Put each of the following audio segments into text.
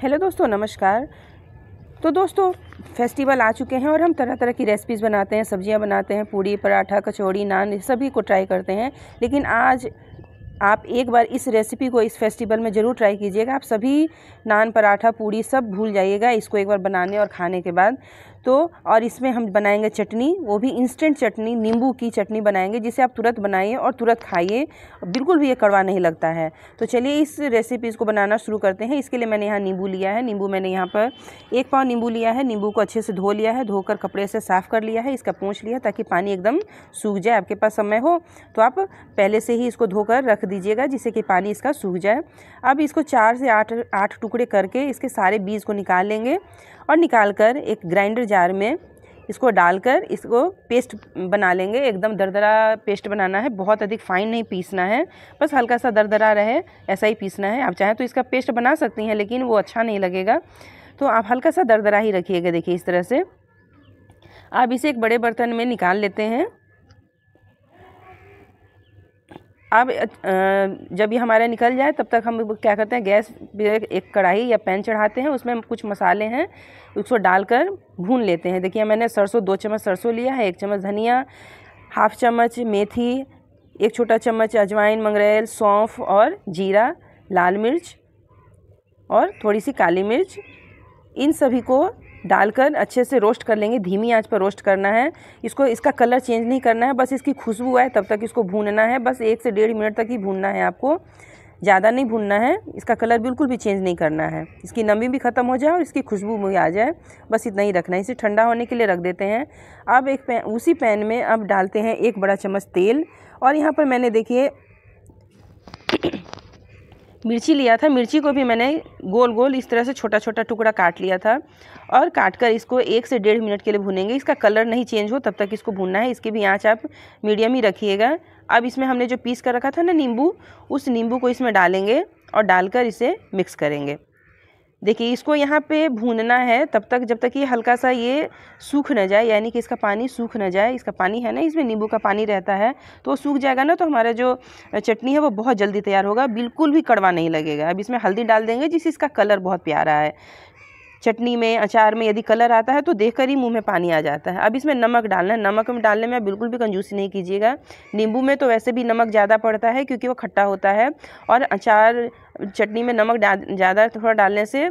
hello दोस्तों नमस्कार तो दोस्तों फेस्टिवल आ चुके हैं और हम तरह तरह की रेसिपीज़ बनाते हैं सब्जियां बनाते हैं पूड़ी पराठा कचौड़ी नान सभी को ट्राई करते हैं लेकिन आज आप एक बार इस रेसिपी को इस फेस्टिवल में ज़रूर ट्राई कीजिएगा आप सभी नान पराठा पूड़ी सब भूल जाइएगा इसको एक बार बनाने और खाने के बाद तो और इसमें हम बनाएंगे चटनी वो भी इंस्टेंट चटनी नींबू की चटनी बनाएंगे जिसे आप तुरंत बनाइए और तुरंत खाइए बिल्कुल भी ये कड़वा नहीं लगता है तो चलिए इस रेसिपीज़ को बनाना शुरू करते हैं इसके लिए मैंने यहाँ नींबू लिया है नींबू मैंने यहाँ पर एक पाव नींबू लिया है नींबू को अच्छे से धो लिया है धोकर कपड़े से साफ़ कर लिया है इसका पूछ लिया ताकि पानी एकदम सूख जाए आपके पास समय हो तो आप पहले से ही इसको धोकर रख दीजिएगा जिससे कि पानी इसका सूख जाए अब इसको चार से आठ आठ टुकड़े करके इसके सारे बीज को निकाल लेंगे और निकाल कर एक ग्राइंडर जार में इसको डालकर इसको पेस्ट बना लेंगे एकदम दरदरा पेस्ट बनाना है बहुत अधिक फाइन नहीं पीसना है बस हल्का सा दरदरा रहे ऐसा ही पीसना है आप चाहें तो इसका पेस्ट बना सकती हैं लेकिन वो अच्छा नहीं लगेगा तो आप हल्का सा दरदरा ही रखिएगा देखिए इस तरह से आप इसे एक बड़े बर्तन में निकाल लेते हैं अब जब ये हमारा निकल जाए तब तक हम क्या करते हैं गैस पे एक कढ़ाई या पैन चढ़ाते हैं उसमें कुछ मसाले हैं उसको डालकर भून लेते हैं देखिए मैंने सरसों दो चम्मच सरसों लिया है एक चम्मच धनिया हाफ चम्मच मेथी एक छोटा चम्मच अजवाइन मंगरेल सौंफ और जीरा लाल मिर्च और थोड़ी सी काली मिर्च इन सभी को डालकर अच्छे से रोस्ट कर लेंगे धीमी आंच पर रोस्ट करना है इसको इसका कलर चेंज नहीं करना है बस इसकी खुशबू आए तब तक इसको भूनना है बस एक से डेढ़ मिनट तक ही भूनना है आपको ज़्यादा नहीं भूनना है इसका कलर बिल्कुल भी चेंज नहीं करना है इसकी नमी भी ख़त्म हो जाए और इसकी खुशबू भी आ जाए बस इतना ही रखना है इसे ठंडा होने के लिए रख देते हैं अब एक पैन उसी पैन में अब डालते हैं एक बड़ा चम्मच तेल और यहाँ पर मैंने देखिए मिर्ची लिया था मिर्ची को भी मैंने गोल गोल इस तरह से छोटा छोटा टुकड़ा काट लिया था और काट कर इसको एक से डेढ़ मिनट के लिए भूनेंगे इसका कलर नहीं चेंज हो तब तक इसको भूनना है इसकी भी आँच आप मीडियम ही रखिएगा अब इसमें हमने जो पीस कर रखा था ना नींबू उस नींबू को इसमें डालेंगे और डालकर इसे मिक्स करेंगे देखिए इसको यहाँ पे भूनना है तब तक जब तक ये हल्का सा ये सूख ना जाए यानी कि इसका पानी सूख ना जाए इसका पानी है ना इसमें नींबू का पानी रहता है तो सूख जाएगा ना तो हमारा जो चटनी है वो बहुत जल्दी तैयार होगा बिल्कुल भी कड़वा नहीं लगेगा अब इसमें हल्दी डाल देंगे जिससे इसका कलर बहुत प्यारा है चटनी में अचार में यदि कलर आता है तो देखकर ही मुंह में पानी आ जाता है अब इसमें नमक डालना है नमक में डालने में बिल्कुल भी कंजूसी नहीं कीजिएगा नींबू में तो वैसे भी नमक ज़्यादा पड़ता है क्योंकि वो खट्टा होता है और अचार चटनी में नमक ज़्यादा थोड़ा डालने से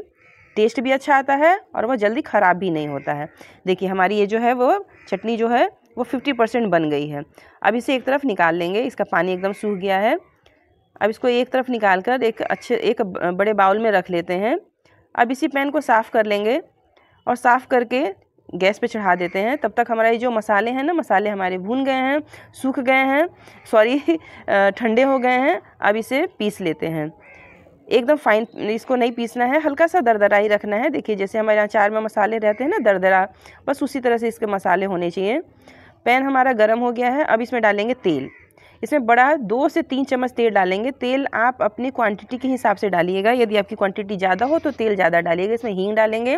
टेस्ट भी अच्छा आता है और वह जल्दी ख़राब भी नहीं होता है देखिए हमारी ये जो है वो चटनी जो है वो फिफ्टी परसेंट बन गई है अब इसे एक तरफ निकाल लेंगे इसका पानी एकदम सूख गया है अब इसको एक तरफ निकाल कर एक अच्छे एक बड़े बाउल में रख लेते हैं अब इसी पैन को साफ़ कर लेंगे और साफ़ करके गैस पे चढ़ा देते हैं तब तक हमारे जो मसाले हैं ना मसाले हमारे भून गए हैं सूख गए हैं सॉरी ठंडे हो गए हैं अब इसे पीस लेते हैं एकदम फाइन इसको नहीं पीसना है हल्का सा दरदरा ही रखना है देखिए जैसे हमारे यहाँ चार में मसाले रहते हैं ना दरदरा बस उसी तरह से इसके मसाले होने चाहिए पैन हमारा गर्म हो गया है अब इसमें डालेंगे तेल इसमें बड़ा दो से तीन चम्मच तेल डालेंगे तेल आप अपनी क्वांटिटी के हिसाब से डालिएगा यदि आपकी क्वांटिटी ज़्यादा हो तो तेल ज़्यादा डालिएगा इसमें हींग डालेंगे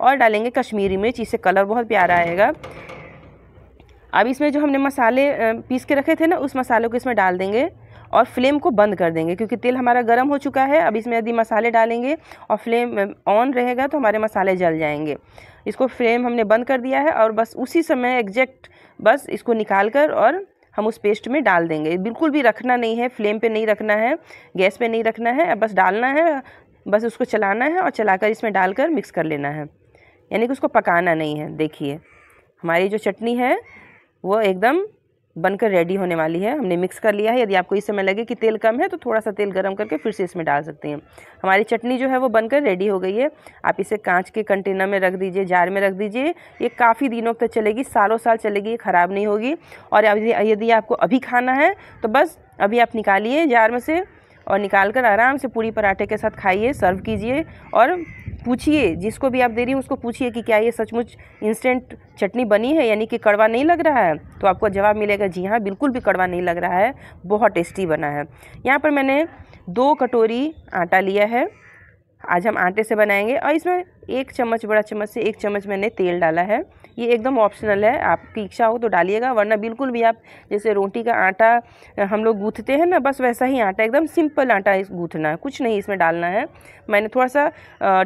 और डालेंगे कश्मीरी मिर्च इससे कलर बहुत प्यारा आएगा अब इसमें जो हमने मसाले पीस के रखे थे ना उस मसालों को इसमें डाल देंगे और फ्लेम को बंद कर देंगे क्योंकि तेल हमारा गर्म हो चुका है अब इसमें यदि मसाले डालेंगे और फ्लेम ऑन रहेगा तो हमारे मसाले जल जाएंगे इसको फ्लेम हमने बंद कर दिया है और बस उसी समय एग्जैक्ट बस इसको निकाल कर और हम उस पेस्ट में डाल देंगे बिल्कुल भी रखना नहीं है फ्लेम पे नहीं रखना है गैस पे नहीं रखना है बस डालना है बस उसको चलाना है और चलाकर इसमें डालकर मिक्स कर लेना है यानी कि उसको पकाना नहीं है देखिए हमारी जो चटनी है वो एकदम बनकर रेडी होने वाली है हमने मिक्स कर लिया है यदि आपको इस समय लगे कि तेल कम है तो थोड़ा सा तेल गर्म करके फिर से इसमें डाल सकते हैं हमारी चटनी जो है वो बनकर रेडी हो गई है आप इसे कांच के कंटेनर में रख दीजिए जार में रख दीजिए ये काफ़ी दिनों तक चलेगी सालों साल चलेगी ये ख़राब नहीं होगी और यदि आपको अभी खाना है तो बस अभी आप निकालिए जार में से और निकाल कर आराम से पूरी पराठे के साथ खाइए सर्व कीजिए और पूछिए जिसको भी आप दे रही हूँ उसको पूछिए कि क्या ये सचमुच इंस्टेंट चटनी बनी है यानी कि कड़वा नहीं लग रहा है तो आपको जवाब मिलेगा जी हाँ बिल्कुल भी कड़वा नहीं लग रहा है बहुत टेस्टी बना है यहाँ पर मैंने दो कटोरी आटा लिया है आज हम आटे से बनाएंगे और इसमें एक चम्मच बड़ा चम्मच से एक चम्मच मैंने तेल डाला है ये एकदम ऑप्शनल है आपकी इच्छा हो तो डालिएगा वरना बिल्कुल भी आप जैसे रोटी का आटा हम लोग गूँथते हैं ना बस वैसा ही आटा एकदम सिंपल आटा गूँथना है कुछ नहीं इसमें डालना है मैंने थोड़ा सा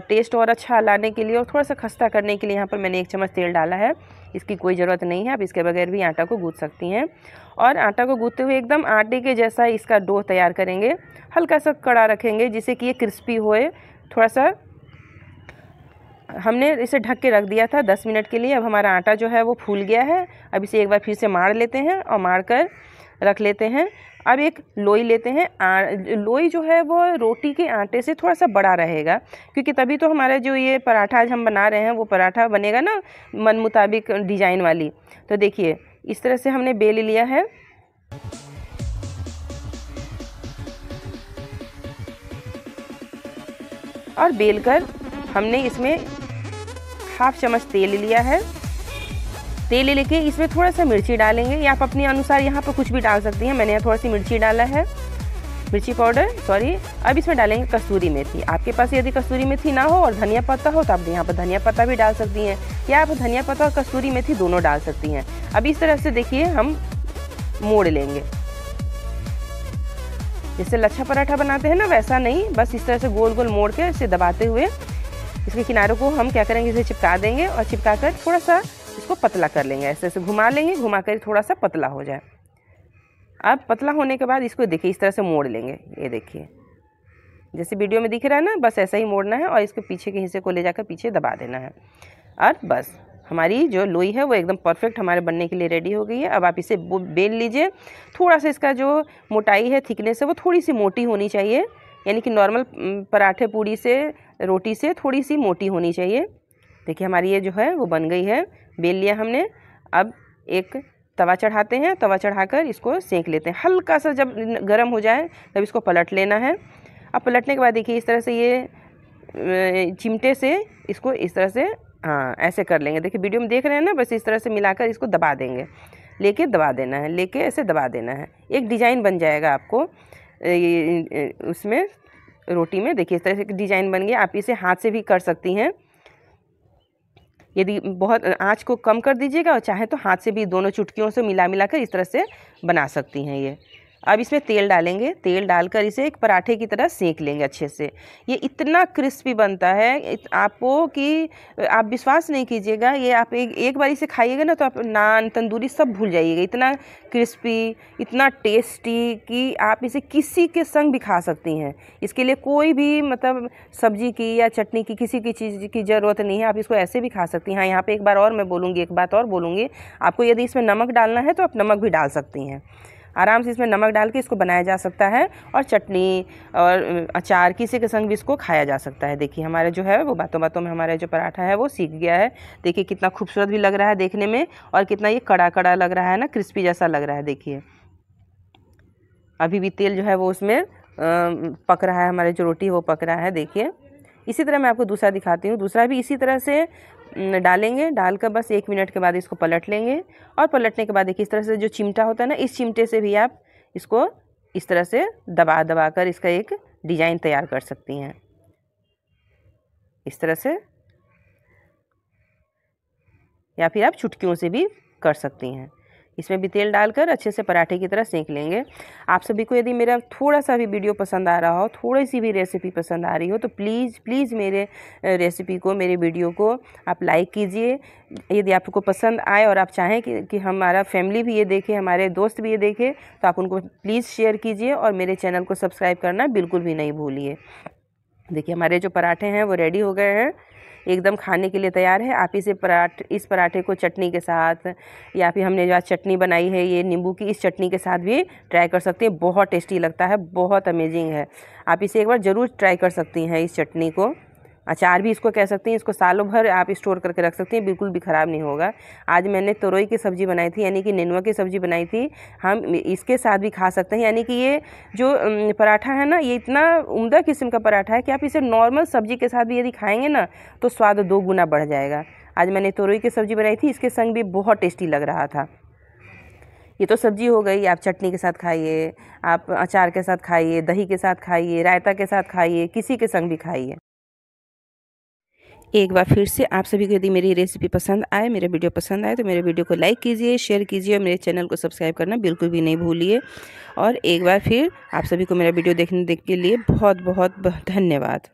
टेस्ट और अच्छा लाने के लिए और थोड़ा सा खस्ता करने के लिए यहाँ पर मैंने एक चम्मच तेल डाला है इसकी कोई ज़रूरत नहीं है आप इसके बगैर भी आटा को गूँथ सकती हैं और आटा को गूँथते हुए एकदम आटे के जैसा इसका डो तैयार करेंगे हल्का सा कड़ा रखेंगे जिससे कि ये क्रिस्पी होए थोड़ा सा हमने इसे ढक के रख दिया था दस मिनट के लिए अब हमारा आटा जो है वो फूल गया है अब इसे एक बार फिर से मार लेते हैं और मार कर रख लेते हैं अब एक लोई लेते हैं आ, लोई जो है वो रोटी के आटे से थोड़ा सा बड़ा रहेगा क्योंकि तभी तो हमारा जो ये पराठा आज हम बना रहे हैं वो पराठा बनेगा ना मन मुताबिक डिजाइन वाली तो देखिए इस तरह से हमने बेल लिया है और बेल कर हमने इसमें हाफ चम्मच तेल लिया है तेल लेके इसमें थोड़ा सा मिर्ची डालेंगे या आप अपने अनुसार यहाँ पर कुछ भी डाल सकती हैं मैंने यहाँ थोड़ा सी मिर्ची डाला है मिर्ची पाउडर सॉरी अब इसमें डालेंगे कस्तूरी मेथी आपके पास यदि कस्तूरी मेथी ना हो और धनिया पत्ता हो तो आप यहाँ पर धनिया पत्ता भी डाल सकती हैं या आप धनिया पत्ता और कस्तूरी मेथी दोनों डाल सकती हैं अब इस तरह से देखिए हम मोड़ लेंगे जैसे लच्छा पराठा बनाते हैं ना वैसा नहीं बस इस तरह से गोल गोल मोड़ के इसे दबाते हुए इसके किनारों को हम क्या करेंगे इसे चिपका देंगे और चिपका कर थोड़ा सा इसको पतला कर लेंगे ऐसे ऐसे घुमा लेंगे घुमा कर थोड़ा सा पतला हो जाए अब पतला होने के बाद इसको देखिए इस तरह से मोड़ लेंगे ये देखिए जैसे वीडियो में दिख रहा है ना बस ऐसा ही मोड़ना है और इसको पीछे के हिस्से को ले जाकर पीछे दबा देना है और बस हमारी जो लोई है वो एकदम परफेक्ट हमारे बनने के लिए रेडी हो गई है अब आप इसे बेल लीजिए थोड़ा सा इसका जो मोटाई है थिकनेस है वो थोड़ी सी मोटी होनी चाहिए यानी कि नॉर्मल पराठे पूड़ी से रोटी से थोड़ी सी मोटी होनी चाहिए देखिए हमारी ये जो है वो बन गई है बेल लिया हमने अब एक तवा चढ़ाते हैं तवा चढ़ाकर इसको सेंक लेते हैं हल्का सा जब गर्म हो जाए तब इसको पलट लेना है अब पलटने के बाद देखिए इस तरह से ये चिमटे से इसको इस तरह से हाँ ऐसे कर लेंगे देखिए वीडियो में देख रहे हैं ना बस इस तरह से मिलाकर इसको दबा देंगे लेके दबा देना है लेके ऐसे दबा देना है एक डिज़ाइन बन जाएगा आपको उसमें रोटी में देखिए इस तरह से डिजाइन बन गया आप इसे हाथ से भी कर सकती हैं यदि बहुत आँच को कम कर दीजिएगा और चाहे तो हाथ से भी दोनों चुटकियों से मिला मिला कर इस तरह से बना सकती हैं ये अब इसमें तेल डालेंगे तेल डालकर इसे एक पराठे की तरह सेक लेंगे अच्छे से ये इतना क्रिस्पी बनता है आपको कि आप विश्वास नहीं कीजिएगा ये आप एक एक बार इसे खाइएगा ना तो आप नान तंदूरी सब भूल जाइएगा इतना क्रिस्पी इतना टेस्टी कि आप इसे किसी के संग भी खा सकती हैं इसके लिए कोई भी मतलब सब्जी की या चटनी की किसी की चीज़ की ज़रूरत नहीं है आप इसको ऐसे भी खा सकती हैं हाँ यहाँ पर एक बार और मैं बोलूँगी एक बात और बोलूँगी आपको यदि इसमें नमक डालना है तो आप नमक भी डाल सकती हैं आराम से इसमें नमक डाल के इसको बनाया जा सकता है और चटनी और अचार किसी के संग भी इसको खाया जा सकता है देखिए हमारा जो है वो बातों बातों में हमारा जो पराठा है वो सीख गया है देखिए कितना खूबसूरत भी लग रहा है देखने में और कितना ये कड़ा कड़ा लग रहा है ना क्रिस्पी जैसा लग रहा है देखिए अभी भी तेल जो है वो उसमें पक रहा है हमारे जो रोटी है वो पक रहा है देखिए इसी तरह मैं आपको दूसरा दिखाती हूँ दूसरा भी इसी तरह से डालेंगे डालकर बस एक मिनट के बाद इसको पलट लेंगे और पलटने के बाद देखिए इस तरह से जो चिमटा होता है ना इस चिमटे से भी आप इसको इस तरह से दबा दबा कर इसका एक डिज़ाइन तैयार कर सकती हैं इस तरह से या फिर आप चुटकियों से भी कर सकती हैं इसमें भी तेल डालकर अच्छे से पराठे की तरह सेंक लेंगे आप सभी को यदि मेरा थोड़ा सा भी वीडियो पसंद आ रहा हो थोड़ी सी भी रेसिपी पसंद आ रही हो तो प्लीज़ प्लीज़ मेरे रेसिपी को मेरे वीडियो को आप लाइक कीजिए यदि आपको पसंद आए और आप चाहें कि, कि हमारा फैमिली भी ये देखे हमारे दोस्त भी ये देखे तो आप उनको प्लीज़ शेयर कीजिए और मेरे चैनल को सब्सक्राइब करना बिल्कुल भी नहीं भूलिए देखिए हमारे जो पराठे हैं वो रेडी हो गए हैं एकदम खाने के लिए तैयार है आप इसे पराठ इस पराठे को चटनी के साथ या फिर हमने जो आज चटनी बनाई है ये नींबू की इस चटनी के साथ भी ट्राई कर सकते हैं बहुत टेस्टी लगता है बहुत अमेजिंग है आप इसे एक बार ज़रूर ट्राई कर सकती हैं इस चटनी को अचार भी इसको कह सकते हैं इसको सालों भर आप स्टोर करके रख सकते हैं बिल्कुल भी ख़राब नहीं होगा आज मैंने तरोई की सब्ज़ी बनाई थी यानी कि नेनुआ की सब्ज़ी बनाई थी हम इसके साथ भी खा सकते हैं यानी कि ये जो पराठा है ना ये इतना उमदा किस्म का पराठा है कि आप इसे नॉर्मल सब्ज़ी के साथ भी यदि खाएँगे ना तो स्वाद दो गुना बढ़ जाएगा आज मैंने तरोई की सब्ज़ी बनाई थी इसके संग भी बहुत टेस्टी लग रहा था ये तो सब्जी हो गई आप चटनी के साथ खाइए आप अचार के साथ खाइए दही के साथ खाइए रायता के साथ खाइए किसी के संग भी खाइए एक बार फिर से आप सभी को यदि मेरी रेसिपी पसंद आए मेरा वीडियो पसंद आए तो मेरे वीडियो को लाइक कीजिए शेयर कीजिए और मेरे चैनल को सब्सक्राइब करना बिल्कुल भी नहीं भूलिए और एक बार फिर आप सभी को मेरा वीडियो देखने के लिए बहुत बहुत धन्यवाद